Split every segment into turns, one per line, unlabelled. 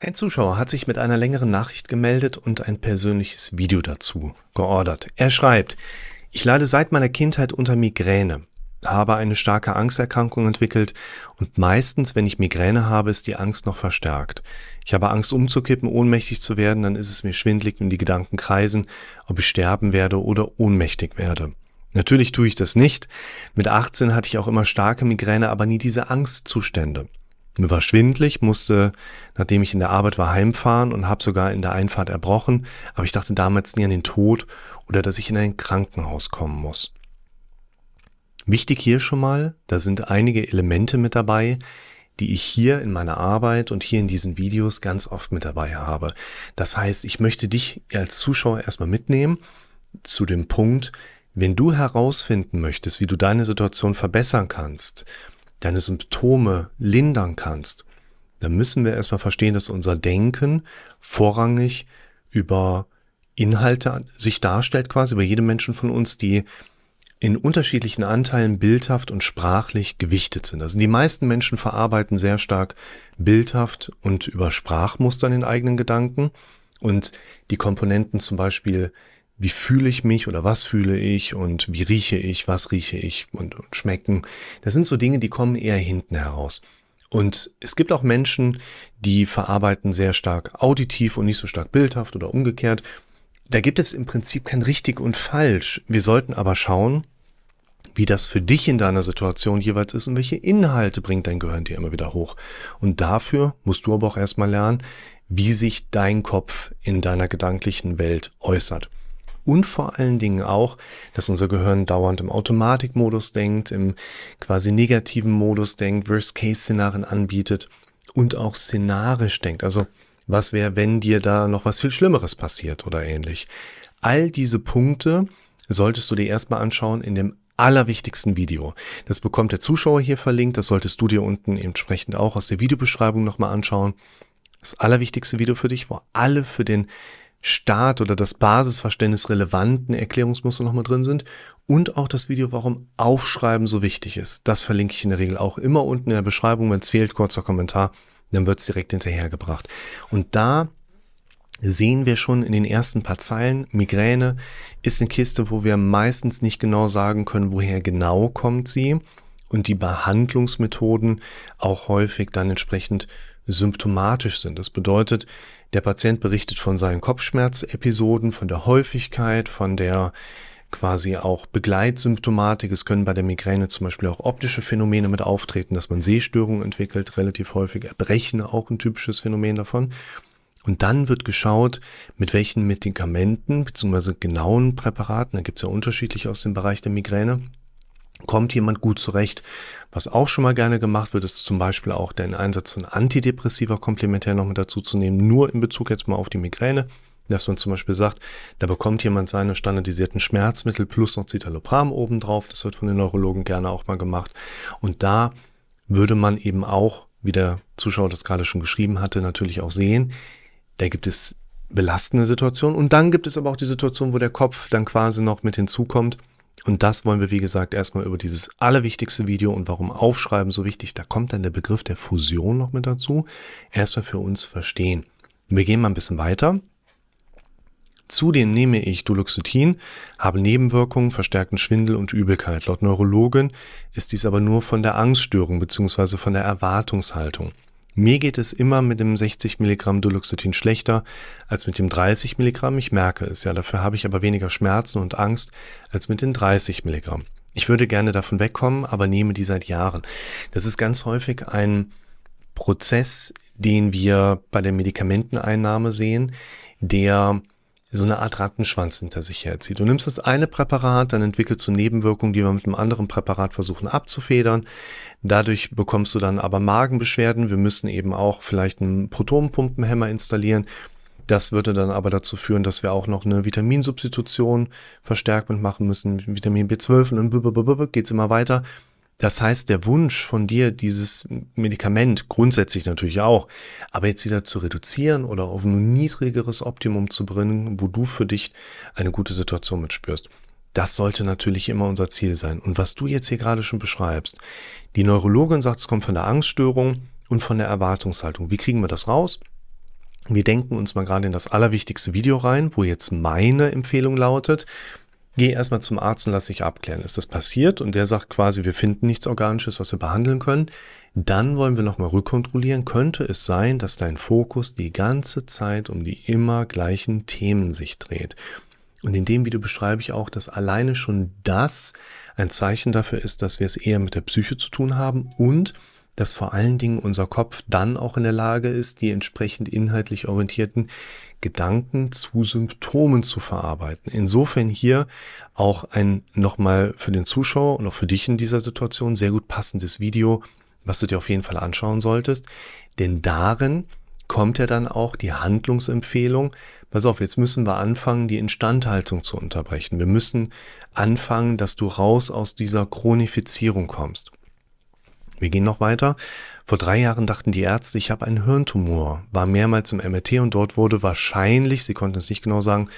Ein Zuschauer hat sich mit einer längeren Nachricht gemeldet und ein persönliches Video dazu geordert. Er schreibt, ich leide seit meiner Kindheit unter Migräne, habe eine starke Angsterkrankung entwickelt und meistens, wenn ich Migräne habe, ist die Angst noch verstärkt. Ich habe Angst umzukippen, ohnmächtig zu werden, dann ist es mir schwindlig und die Gedanken kreisen, ob ich sterben werde oder ohnmächtig werde. Natürlich tue ich das nicht. Mit 18 hatte ich auch immer starke Migräne, aber nie diese Angstzustände. Mir war schwindlig, musste, nachdem ich in der Arbeit war, heimfahren und habe sogar in der Einfahrt erbrochen, aber ich dachte damals nie an den Tod oder dass ich in ein Krankenhaus kommen muss. Wichtig hier schon mal, da sind einige Elemente mit dabei, die ich hier in meiner Arbeit und hier in diesen Videos ganz oft mit dabei habe. Das heißt, ich möchte dich als Zuschauer erstmal mitnehmen zu dem Punkt, wenn du herausfinden möchtest, wie du deine Situation verbessern kannst, deine Symptome lindern kannst, dann müssen wir erstmal verstehen, dass unser Denken vorrangig über Inhalte sich darstellt, quasi über jede Menschen von uns, die in unterschiedlichen Anteilen bildhaft und sprachlich gewichtet sind. Also die meisten Menschen verarbeiten sehr stark bildhaft und über Sprachmuster den eigenen Gedanken und die Komponenten zum Beispiel wie fühle ich mich oder was fühle ich und wie rieche ich, was rieche ich und, und schmecken. Das sind so Dinge, die kommen eher hinten heraus. Und es gibt auch Menschen, die verarbeiten sehr stark auditiv und nicht so stark bildhaft oder umgekehrt. Da gibt es im Prinzip kein richtig und falsch. Wir sollten aber schauen, wie das für dich in deiner Situation jeweils ist und welche Inhalte bringt dein Gehirn dir immer wieder hoch. Und dafür musst du aber auch erstmal lernen, wie sich dein Kopf in deiner gedanklichen Welt äußert und vor allen Dingen auch, dass unser Gehirn dauernd im Automatikmodus denkt, im quasi negativen Modus denkt, Worst-Case-Szenarien anbietet und auch szenarisch denkt. Also was wäre, wenn dir da noch was viel Schlimmeres passiert oder ähnlich. All diese Punkte solltest du dir erstmal anschauen in dem allerwichtigsten Video. Das bekommt der Zuschauer hier verlinkt. Das solltest du dir unten entsprechend auch aus der Videobeschreibung nochmal anschauen. Das allerwichtigste Video für dich, wo alle für den Start oder das Basisverständnis relevanten Erklärungsmuster nochmal drin sind und auch das Video, warum Aufschreiben so wichtig ist. Das verlinke ich in der Regel auch immer unten in der Beschreibung. Wenn es fehlt, kurzer Kommentar, dann wird es direkt hinterhergebracht. Und da sehen wir schon in den ersten paar Zeilen, Migräne ist eine Kiste, wo wir meistens nicht genau sagen können, woher genau kommt sie und die Behandlungsmethoden auch häufig dann entsprechend symptomatisch sind. Das bedeutet, der Patient berichtet von seinen Kopfschmerzepisoden, von der Häufigkeit, von der quasi auch Begleitsymptomatik. Es können bei der Migräne zum Beispiel auch optische Phänomene mit auftreten, dass man Sehstörungen entwickelt, relativ häufig Erbrechen, auch ein typisches Phänomen davon. Und dann wird geschaut, mit welchen Medikamenten bzw. genauen Präparaten, da gibt es ja unterschiedlich aus dem Bereich der Migräne, kommt jemand gut zurecht. Was auch schon mal gerne gemacht wird, ist zum Beispiel auch den Einsatz von Antidepressiva komplementär noch mit dazu zu nehmen, nur in Bezug jetzt mal auf die Migräne. Dass man zum Beispiel sagt, da bekommt jemand seine standardisierten Schmerzmittel plus noch Citalopram obendrauf. Das wird von den Neurologen gerne auch mal gemacht. Und da würde man eben auch, wie der Zuschauer das gerade schon geschrieben hatte, natürlich auch sehen, da gibt es belastende Situationen. Und dann gibt es aber auch die Situation, wo der Kopf dann quasi noch mit hinzukommt und das wollen wir, wie gesagt, erstmal über dieses allerwichtigste Video und warum Aufschreiben so wichtig, da kommt dann der Begriff der Fusion noch mit dazu, erstmal für uns verstehen. Wir gehen mal ein bisschen weiter. Zudem nehme ich Duloxetin, habe Nebenwirkungen, verstärkten Schwindel und Übelkeit. Laut Neurologin ist dies aber nur von der Angststörung bzw. von der Erwartungshaltung. Mir geht es immer mit dem 60 Milligramm Duloxetin schlechter als mit dem 30 Milligramm. Ich merke es ja, dafür habe ich aber weniger Schmerzen und Angst als mit den 30 Milligramm. Ich würde gerne davon wegkommen, aber nehme die seit Jahren. Das ist ganz häufig ein Prozess, den wir bei der Medikamenteneinnahme sehen, der so eine Art Rattenschwanz hinter sich herzieht. Du nimmst das eine Präparat, dann entwickelst du Nebenwirkungen, die wir mit einem anderen Präparat versuchen abzufedern. Dadurch bekommst du dann aber Magenbeschwerden. Wir müssen eben auch vielleicht einen Protonenpumpenhemmer installieren. Das würde dann aber dazu führen, dass wir auch noch eine Vitaminsubstitution verstärkt mitmachen müssen. Vitamin B12 und dann geht es immer weiter. Das heißt, der Wunsch von dir, dieses Medikament grundsätzlich natürlich auch, aber jetzt wieder zu reduzieren oder auf ein niedrigeres Optimum zu bringen, wo du für dich eine gute Situation mitspürst. Das sollte natürlich immer unser Ziel sein. Und was du jetzt hier gerade schon beschreibst, die Neurologin sagt, es kommt von der Angststörung und von der Erwartungshaltung. Wie kriegen wir das raus? Wir denken uns mal gerade in das allerwichtigste Video rein, wo jetzt meine Empfehlung lautet geh erstmal zum Arzt und lass dich abklären. Ist das passiert? Und der sagt quasi, wir finden nichts Organisches, was wir behandeln können. Dann wollen wir nochmal rückkontrollieren. Könnte es sein, dass dein Fokus die ganze Zeit um die immer gleichen Themen sich dreht? Und in dem Video beschreibe ich auch, dass alleine schon das ein Zeichen dafür ist, dass wir es eher mit der Psyche zu tun haben und dass vor allen Dingen unser Kopf dann auch in der Lage ist, die entsprechend inhaltlich orientierten Gedanken zu Symptomen zu verarbeiten. Insofern hier auch ein nochmal für den Zuschauer und auch für dich in dieser Situation sehr gut passendes Video, was du dir auf jeden Fall anschauen solltest. Denn darin kommt ja dann auch die Handlungsempfehlung. Pass auf, jetzt müssen wir anfangen, die Instandhaltung zu unterbrechen. Wir müssen anfangen, dass du raus aus dieser Chronifizierung kommst. Wir gehen noch weiter. Vor drei Jahren dachten die Ärzte, ich habe einen Hirntumor, war mehrmals zum MRT und dort wurde wahrscheinlich, sie konnten es nicht genau sagen,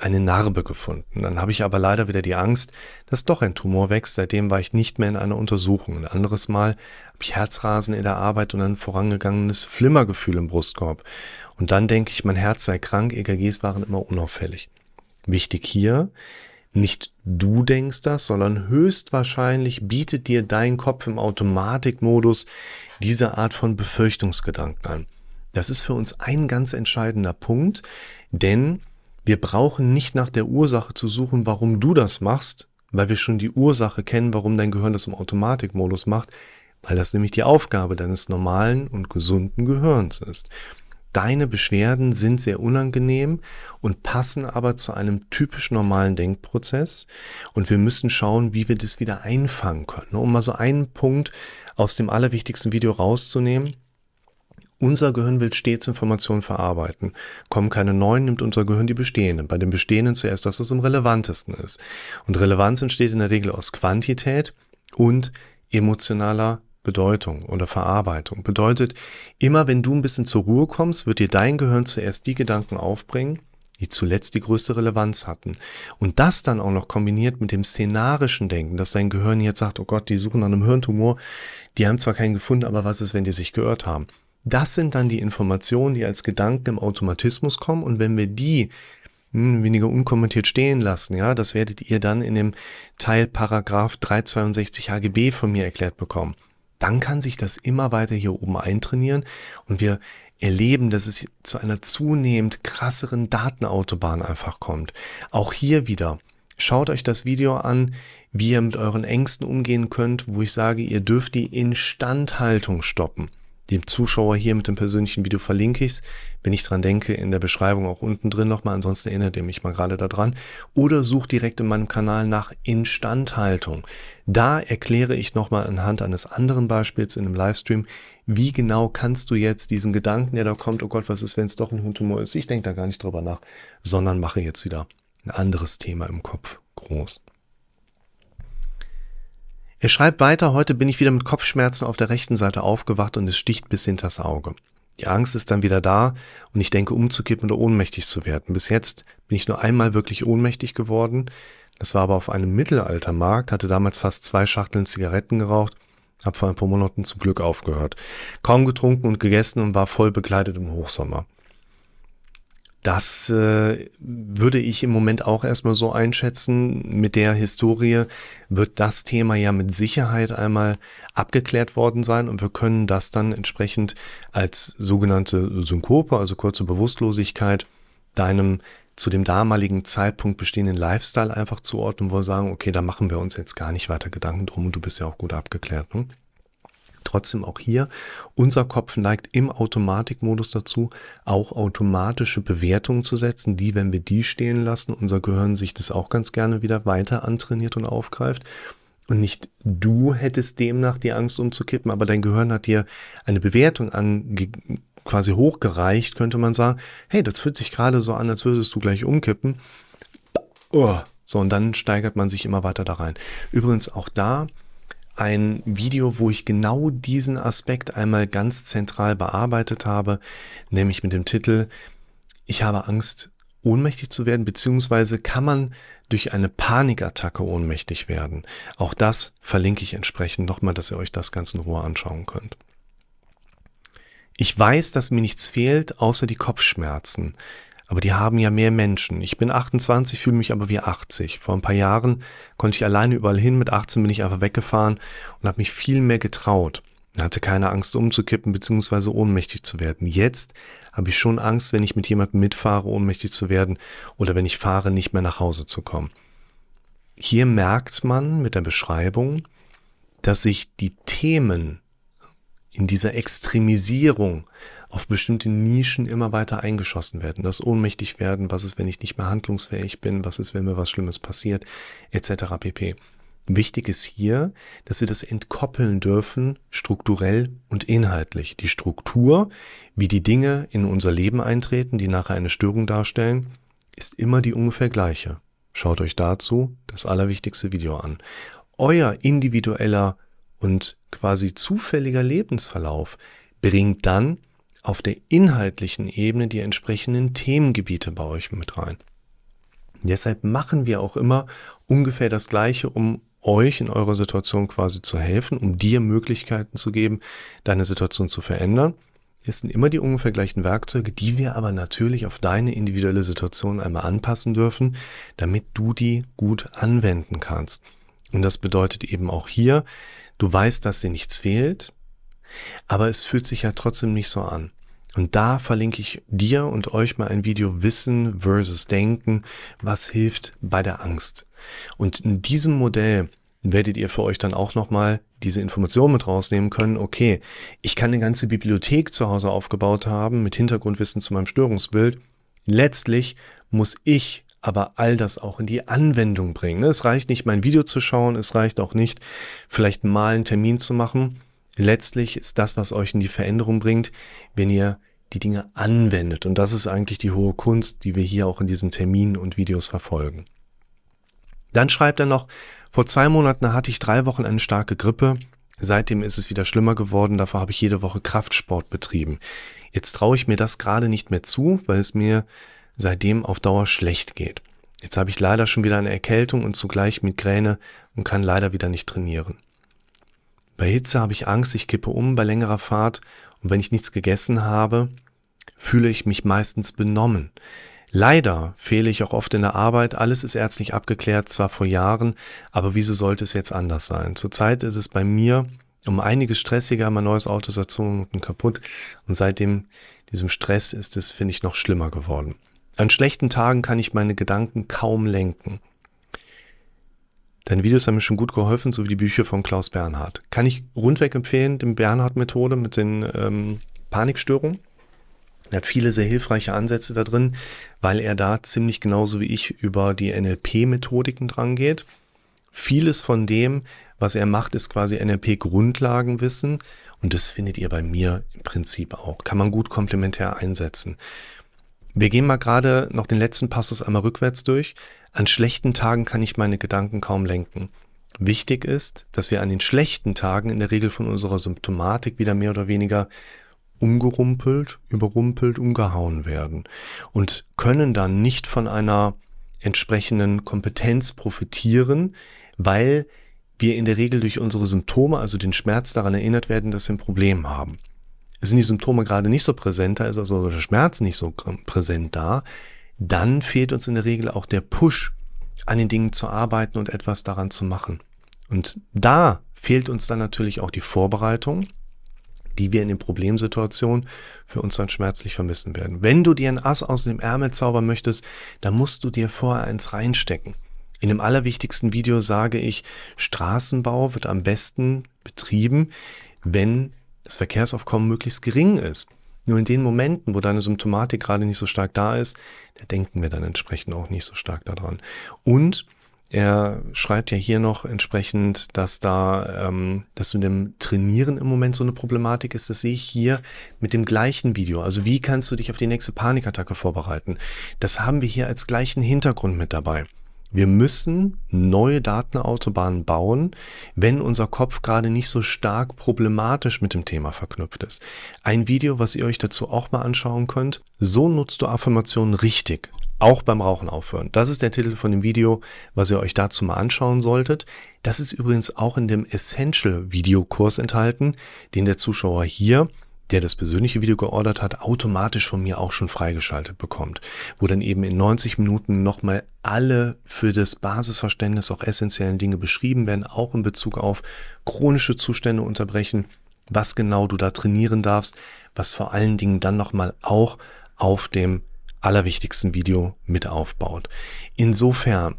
eine Narbe gefunden. Dann habe ich aber leider wieder die Angst, dass doch ein Tumor wächst. Seitdem war ich nicht mehr in einer Untersuchung. Ein anderes Mal habe ich Herzrasen in der Arbeit und ein vorangegangenes Flimmergefühl im Brustkorb. Und dann denke ich, mein Herz sei krank, EKGs waren immer unauffällig. Wichtig hier, nicht du denkst das, sondern höchstwahrscheinlich bietet dir dein Kopf im Automatikmodus diese Art von Befürchtungsgedanken an. Das ist für uns ein ganz entscheidender Punkt, denn wir brauchen nicht nach der Ursache zu suchen, warum du das machst, weil wir schon die Ursache kennen, warum dein Gehirn das im Automatikmodus macht, weil das nämlich die Aufgabe deines normalen und gesunden Gehirns ist. Deine Beschwerden sind sehr unangenehm und passen aber zu einem typisch normalen Denkprozess. Und wir müssen schauen, wie wir das wieder einfangen können. Um mal so einen Punkt aus dem allerwichtigsten Video rauszunehmen. Unser Gehirn will stets Informationen verarbeiten. Kommen keine neuen, nimmt unser Gehirn die bestehenden. Bei den bestehenden zuerst das, was am relevantesten ist. Und Relevanz entsteht in der Regel aus Quantität und emotionaler Bedeutung oder Verarbeitung. Bedeutet, immer wenn du ein bisschen zur Ruhe kommst, wird dir dein Gehirn zuerst die Gedanken aufbringen, die zuletzt die größte Relevanz hatten. Und das dann auch noch kombiniert mit dem szenarischen Denken, dass dein Gehirn jetzt sagt, oh Gott, die suchen nach einem Hirntumor, die haben zwar keinen gefunden, aber was ist, wenn die sich geirrt haben? Das sind dann die Informationen, die als Gedanken im Automatismus kommen. Und wenn wir die hm, weniger unkommentiert stehen lassen. Ja, das werdet ihr dann in dem Teil Paragraph 362 HGB von mir erklärt bekommen dann kann sich das immer weiter hier oben eintrainieren und wir erleben, dass es zu einer zunehmend krasseren Datenautobahn einfach kommt. Auch hier wieder. Schaut euch das Video an, wie ihr mit euren Ängsten umgehen könnt, wo ich sage, ihr dürft die Instandhaltung stoppen dem Zuschauer hier mit dem persönlichen Video verlinke ich es. Wenn ich dran denke, in der Beschreibung auch unten drin nochmal. Ansonsten erinnert ihr mich mal gerade daran. Oder sucht direkt in meinem Kanal nach Instandhaltung. Da erkläre ich nochmal anhand eines anderen Beispiels in einem Livestream, wie genau kannst du jetzt diesen Gedanken, der da kommt, oh Gott, was ist, wenn es doch ein Hundtumor ist? Ich denke da gar nicht drüber nach, sondern mache jetzt wieder ein anderes Thema im Kopf groß. Er schreibt weiter, heute bin ich wieder mit Kopfschmerzen auf der rechten Seite aufgewacht und es sticht bis hinters Auge. Die Angst ist dann wieder da und ich denke umzukippen oder ohnmächtig zu werden. Bis jetzt bin ich nur einmal wirklich ohnmächtig geworden. Das war aber auf einem Mittelaltermarkt, hatte damals fast zwei Schachteln Zigaretten geraucht, habe vor ein paar Monaten zum Glück aufgehört. Kaum getrunken und gegessen und war voll begleitet im Hochsommer. Das äh, würde ich im Moment auch erstmal so einschätzen. Mit der Historie wird das Thema ja mit Sicherheit einmal abgeklärt worden sein und wir können das dann entsprechend als sogenannte Synkope, also kurze Bewusstlosigkeit, deinem zu dem damaligen Zeitpunkt bestehenden Lifestyle einfach zuordnen, wo wir sagen, okay, da machen wir uns jetzt gar nicht weiter Gedanken drum und du bist ja auch gut abgeklärt. Ne? trotzdem auch hier, unser Kopf neigt im Automatikmodus dazu, auch automatische Bewertungen zu setzen, die, wenn wir die stehen lassen, unser Gehirn sich das auch ganz gerne wieder weiter antrainiert und aufgreift. Und nicht du hättest demnach die Angst umzukippen, aber dein Gehirn hat dir eine Bewertung angegeben quasi hochgereicht, könnte man sagen, hey, das fühlt sich gerade so an, als würdest du gleich umkippen. Oh. So, und dann steigert man sich immer weiter da rein. Übrigens auch da ein Video, wo ich genau diesen Aspekt einmal ganz zentral bearbeitet habe, nämlich mit dem Titel Ich habe Angst, ohnmächtig zu werden, beziehungsweise kann man durch eine Panikattacke ohnmächtig werden. Auch das verlinke ich entsprechend nochmal, dass ihr euch das ganz in Ruhe anschauen könnt. Ich weiß, dass mir nichts fehlt, außer die Kopfschmerzen. Aber die haben ja mehr Menschen. Ich bin 28, fühle mich aber wie 80. Vor ein paar Jahren konnte ich alleine überall hin. Mit 18 bin ich einfach weggefahren und habe mich viel mehr getraut. Ich hatte keine Angst umzukippen bzw. ohnmächtig zu werden. Jetzt habe ich schon Angst, wenn ich mit jemandem mitfahre, ohnmächtig zu werden oder wenn ich fahre, nicht mehr nach Hause zu kommen. Hier merkt man mit der Beschreibung, dass sich die Themen in dieser Extremisierung auf bestimmte Nischen immer weiter eingeschossen werden, das ohnmächtig werden, was ist, wenn ich nicht mehr handlungsfähig bin, was ist, wenn mir was Schlimmes passiert, etc. pp. Wichtig ist hier, dass wir das entkoppeln dürfen, strukturell und inhaltlich. Die Struktur, wie die Dinge in unser Leben eintreten, die nachher eine Störung darstellen, ist immer die ungefähr gleiche. Schaut euch dazu das allerwichtigste Video an. Euer individueller und quasi zufälliger Lebensverlauf bringt dann auf der inhaltlichen Ebene die entsprechenden Themengebiete bei euch mit rein. Deshalb machen wir auch immer ungefähr das Gleiche, um euch in eurer Situation quasi zu helfen, um dir Möglichkeiten zu geben, deine Situation zu verändern. Es sind immer die ungefähr gleichen Werkzeuge, die wir aber natürlich auf deine individuelle Situation einmal anpassen dürfen, damit du die gut anwenden kannst. Und das bedeutet eben auch hier, du weißt, dass dir nichts fehlt, aber es fühlt sich ja trotzdem nicht so an. Und da verlinke ich dir und euch mal ein Video Wissen versus Denken, was hilft bei der Angst. Und in diesem Modell werdet ihr für euch dann auch nochmal diese Information mit rausnehmen können. Okay, ich kann eine ganze Bibliothek zu Hause aufgebaut haben mit Hintergrundwissen zu meinem Störungsbild. Letztlich muss ich aber all das auch in die Anwendung bringen. Es reicht nicht, mein Video zu schauen, es reicht auch nicht, vielleicht mal einen Termin zu machen, letztlich ist das, was euch in die Veränderung bringt, wenn ihr die Dinge anwendet. Und das ist eigentlich die hohe Kunst, die wir hier auch in diesen Terminen und Videos verfolgen. Dann schreibt er noch, vor zwei Monaten hatte ich drei Wochen eine starke Grippe. Seitdem ist es wieder schlimmer geworden, davor habe ich jede Woche Kraftsport betrieben. Jetzt traue ich mir das gerade nicht mehr zu, weil es mir seitdem auf Dauer schlecht geht. Jetzt habe ich leider schon wieder eine Erkältung und zugleich Migräne und kann leider wieder nicht trainieren. Bei Hitze habe ich Angst, ich kippe um bei längerer Fahrt und wenn ich nichts gegessen habe, fühle ich mich meistens benommen. Leider fehle ich auch oft in der Arbeit. Alles ist ärztlich abgeklärt, zwar vor Jahren, aber wieso sollte es jetzt anders sein? Zurzeit ist es bei mir um einiges stressiger. Mein neues Auto ist seit zwei Minuten kaputt und seitdem diesem Stress ist es, finde ich, noch schlimmer geworden. An schlechten Tagen kann ich meine Gedanken kaum lenken. Deine Videos haben mir schon gut geholfen, so wie die Bücher von Klaus Bernhard. Kann ich rundweg empfehlen, die Bernhard-Methode mit den ähm, Panikstörungen. Er hat viele sehr hilfreiche Ansätze da drin, weil er da ziemlich genauso wie ich über die NLP-Methodiken drangeht. Vieles von dem, was er macht, ist quasi NLP-Grundlagenwissen und das findet ihr bei mir im Prinzip auch. Kann man gut komplementär einsetzen. Wir gehen mal gerade noch den letzten Passus einmal rückwärts durch. An schlechten Tagen kann ich meine Gedanken kaum lenken. Wichtig ist, dass wir an den schlechten Tagen in der Regel von unserer Symptomatik wieder mehr oder weniger umgerumpelt, überrumpelt, umgehauen werden und können dann nicht von einer entsprechenden Kompetenz profitieren, weil wir in der Regel durch unsere Symptome, also den Schmerz daran erinnert werden, dass wir ein Problem haben. Sind die Symptome gerade nicht so präsent, da ist also der Schmerz nicht so präsent da, dann fehlt uns in der Regel auch der Push, an den Dingen zu arbeiten und etwas daran zu machen. Und da fehlt uns dann natürlich auch die Vorbereitung, die wir in den Problemsituationen für uns dann schmerzlich vermissen werden. Wenn du dir ein Ass aus dem Ärmel zaubern möchtest, dann musst du dir vorher eins reinstecken. In dem allerwichtigsten Video sage ich, Straßenbau wird am besten betrieben, wenn das Verkehrsaufkommen möglichst gering ist. Nur in den Momenten, wo deine Symptomatik gerade nicht so stark da ist, da denken wir dann entsprechend auch nicht so stark daran. Und er schreibt ja hier noch entsprechend, dass da, ähm, dass mit dem Trainieren im Moment so eine Problematik ist. Das sehe ich hier mit dem gleichen Video. Also wie kannst du dich auf die nächste Panikattacke vorbereiten? Das haben wir hier als gleichen Hintergrund mit dabei. Wir müssen neue Datenautobahnen bauen, wenn unser Kopf gerade nicht so stark problematisch mit dem Thema verknüpft ist. Ein Video, was ihr euch dazu auch mal anschauen könnt. So nutzt du Affirmationen richtig. Auch beim Rauchen aufhören. Das ist der Titel von dem Video, was ihr euch dazu mal anschauen solltet. Das ist übrigens auch in dem Essential Videokurs enthalten, den der Zuschauer hier der das persönliche Video geordert hat, automatisch von mir auch schon freigeschaltet bekommt, wo dann eben in 90 Minuten nochmal alle für das Basisverständnis auch essentiellen Dinge beschrieben werden, auch in Bezug auf chronische Zustände unterbrechen, was genau du da trainieren darfst, was vor allen Dingen dann nochmal auch auf dem allerwichtigsten Video mit aufbaut. Insofern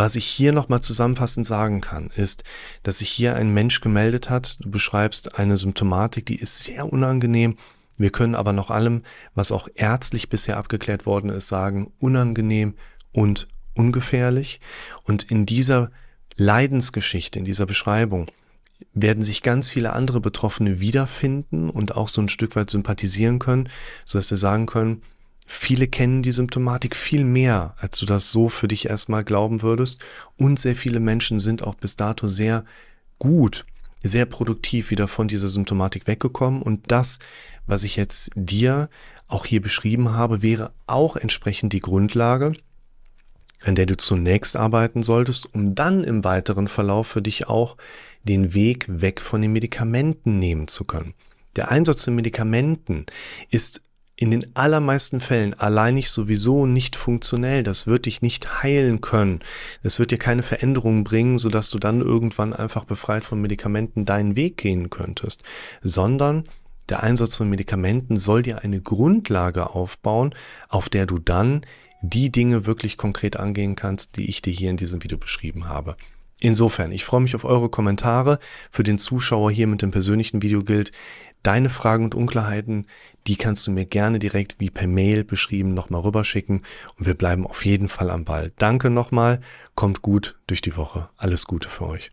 was ich hier nochmal zusammenfassend sagen kann, ist, dass sich hier ein Mensch gemeldet hat. Du beschreibst eine Symptomatik, die ist sehr unangenehm. Wir können aber nach allem, was auch ärztlich bisher abgeklärt worden ist, sagen, unangenehm und ungefährlich. Und in dieser Leidensgeschichte, in dieser Beschreibung, werden sich ganz viele andere Betroffene wiederfinden und auch so ein Stück weit sympathisieren können, sodass wir sagen können, Viele kennen die Symptomatik viel mehr, als du das so für dich erstmal glauben würdest. Und sehr viele Menschen sind auch bis dato sehr gut, sehr produktiv wieder von dieser Symptomatik weggekommen. Und das, was ich jetzt dir auch hier beschrieben habe, wäre auch entsprechend die Grundlage, an der du zunächst arbeiten solltest, um dann im weiteren Verlauf für dich auch den Weg weg von den Medikamenten nehmen zu können. Der Einsatz von Medikamenten ist in den allermeisten Fällen alleinig sowieso nicht funktionell. Das wird dich nicht heilen können. Es wird dir keine Veränderungen bringen, sodass du dann irgendwann einfach befreit von Medikamenten deinen Weg gehen könntest, sondern der Einsatz von Medikamenten soll dir eine Grundlage aufbauen, auf der du dann die Dinge wirklich konkret angehen kannst, die ich dir hier in diesem Video beschrieben habe. Insofern, ich freue mich auf eure Kommentare. Für den Zuschauer hier mit dem persönlichen Video gilt, Deine Fragen und Unklarheiten, die kannst du mir gerne direkt wie per Mail beschrieben nochmal rüberschicken und wir bleiben auf jeden Fall am Ball. Danke nochmal, kommt gut durch die Woche. Alles Gute für euch.